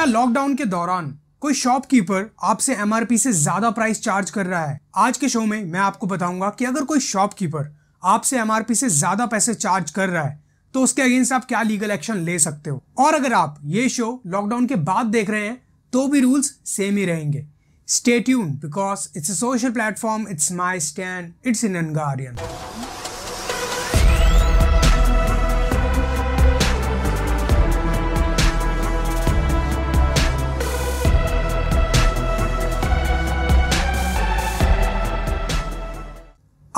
क्या लॉकडाउन के दौरान कोई शॉपकीपर आपसे एमआरपी से ज्यादा प्राइस चार्ज कर रहा है आज के शो में मैं आपको बताऊंगा कि अगर कोई शॉपकीपर आपसे एमआरपी से ज्यादा पैसे चार्ज कर रहा है तो उसके अगेंस्ट आप क्या लीगल एक्शन ले सकते हो और अगर आप ये शो लॉकडाउन के बाद देख रहे हैं तो भी रूल्स सेम ही रहेंगे stay tuned because it's a social platform it's my stand it's in एनगारियन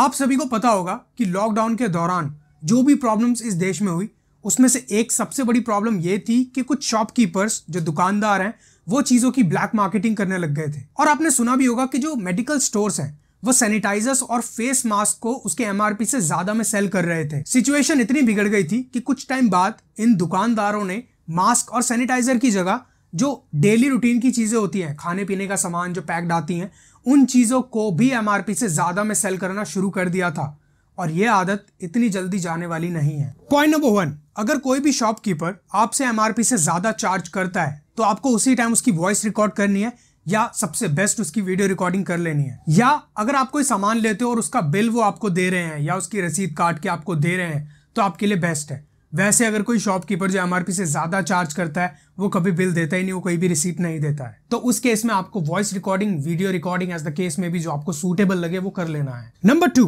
आप सभी को पता होगा कि लॉकडाउन के दौरान जो भी प्रॉब्लम्स इस देश में हुई उसमें से एक सबसे बड़ी प्रॉब्लम ये थी कि कुछ शॉपकीपर्स जो दुकानदार हैं वो चीज़ों की ब्लैक मार्केटिंग करने लग गए थे और आपने सुना भी होगा कि जो मेडिकल स्टोर्स हैं वो सैनिटाइजर्स और फेस मास्क को उसके एम से ज्यादा में सेल कर रहे थे सिचुएशन इतनी बिगड़ गई थी कि कुछ टाइम बाद इन दुकानदारों ने मास्क और सैनिटाइजर की जगह जो डेली रूटीन की चीज़ें होती हैं खाने पीने का सामान जो पैक्ड आती हैं उन चीज़ों को भी एम से ज़्यादा में सेल करना शुरू कर दिया था और यह आदत इतनी जल्दी जाने वाली नहीं है पॉइंट नंबर वन अगर कोई भी शॉपकीपर आपसे एम से ज़्यादा चार्ज करता है तो आपको उसी टाइम उसकी वॉइस रिकॉर्ड करनी है या सबसे बेस्ट उसकी वीडियो रिकॉर्डिंग कर लेनी है या अगर आप कोई सामान लेते हो और उसका बिल वो आपको दे रहे हैं या उसकी रसीद काट के आपको दे रहे हैं तो आपके लिए बेस्ट है वैसे अगर कोई शॉपकीपर जो एम से ज़्यादा चार्ज करता है वो कभी बिल देता ही नहीं वो कोई भी रिसीट नहीं देता है तो उस केस में आपको voice recording video recording as the case में भी जो आपको सूटेबल लगे वो कर लेना है नंबर टू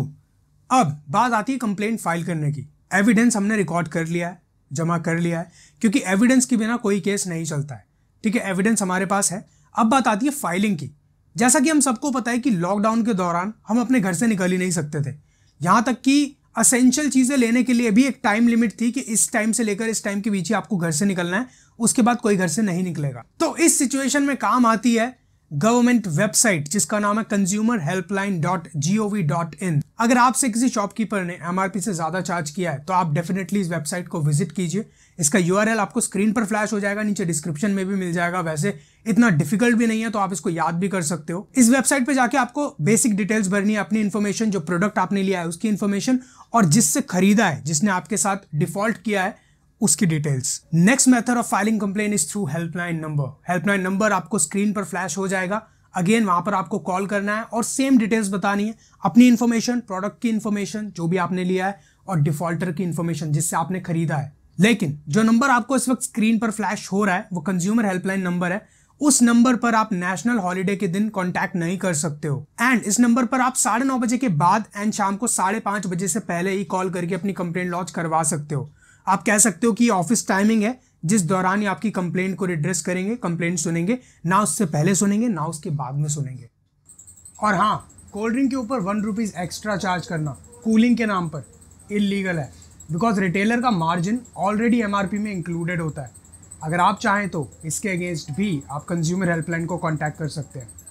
अब बात आती है कंप्लेंट फाइल करने की एविडेंस हमने रिकॉर्ड कर लिया है जमा कर लिया है क्योंकि एविडेंस के बिना कोई केस नहीं चलता है ठीक है एविडेंस हमारे पास है अब बात आती है फाइलिंग की जैसा कि हम सबको पता है कि लॉकडाउन के दौरान हम अपने घर से निकल ही नहीं सकते थे यहाँ तक कि असेंशियल चीज़ें लेने के लिए भी एक टाइम लिमिट थी कि इस टाइम से लेकर इस टाइम के बीच ही आपको घर से निकलना है उसके बाद कोई घर से नहीं निकलेगा तो इस सिचुएशन में काम आती है गवर्नमेंट वेबसाइट जिसका नाम है consumer helpline dot G O V dot in अगर आपसे किसी शॉपकीपर ने एम आर पी से ज़्यादा चार्ज किया है तो आप डेफिनेटली इस वेबसाइट को विजिट कीजिए इसका यू आर एल आपको स्क्रीन पर फ्लैश हो जाएगा नीचे डिस्क्रिप्शन में भी मिल जाएगा वैसे इतना डिफिकल्ट भी नहीं है तो आप इसको याद भी कर सकते हो इस वेबसाइट पे जाके आपको बेसिक डिटेल्स भरनी है अपनी इन्फॉर्मेशन जो प्रोडक्ट आपने लिया है उसकी इन्फॉर्मेशन और जिससे खरीदा है जिसने आपके साथ डिफॉल्ट किया है उसकी details next method of filing complain is through helpline number helpline number आपको स्क्रीन पर फ्लैश हो जाएगा अगेन वहां पर आपको कॉल करना है और सेम डिटेल्स बतानी है अपनी इन्फॉर्मेशन प्रोडक्ट की इन्फॉर्मेशन जो भी आपने लिया है और डिफॉल्टर की इन्फॉर्मेशन जिससे आपने खरीदा है लेकिन जो नंबर आपको इस वक्त स्क्रीन पर फ्लैश हो रहा है वो कंज्यूमर हेल्पलाइन नंबर है उस नंबर पर आप नेशनल हॉलीडे के दिन कांटेक्ट नहीं कर सकते हो एंड इस नंबर पर आप साढ़े नौ बजे के बाद एंड शाम को साढ़े पांच बजे से पहले ही कॉल करके अपनी कंप्लेन लॉन्च करवा सकते हो आप कह सकते हो कि ऑफिस टाइमिंग है जिस दौरान ही आपकी कंप्लेंट को रिड्रेस करेंगे कंप्लेंट सुनेंगे ना उससे पहले सुनेंगे ना उसके बाद में सुनेंगे और हाँ कोल्ड ड्रिंक के ऊपर वन रुपीज़ एक्स्ट्रा चार्ज करना कूलिंग के नाम पर इलीगल है बिकॉज रिटेलर का मार्जिन ऑलरेडी एम में इंक्लूडेड होता है अगर आप चाहें तो इसके अगेंस्ट भी आप कंज्यूमर हेल्पलाइन को कॉन्टैक्ट कर सकते हैं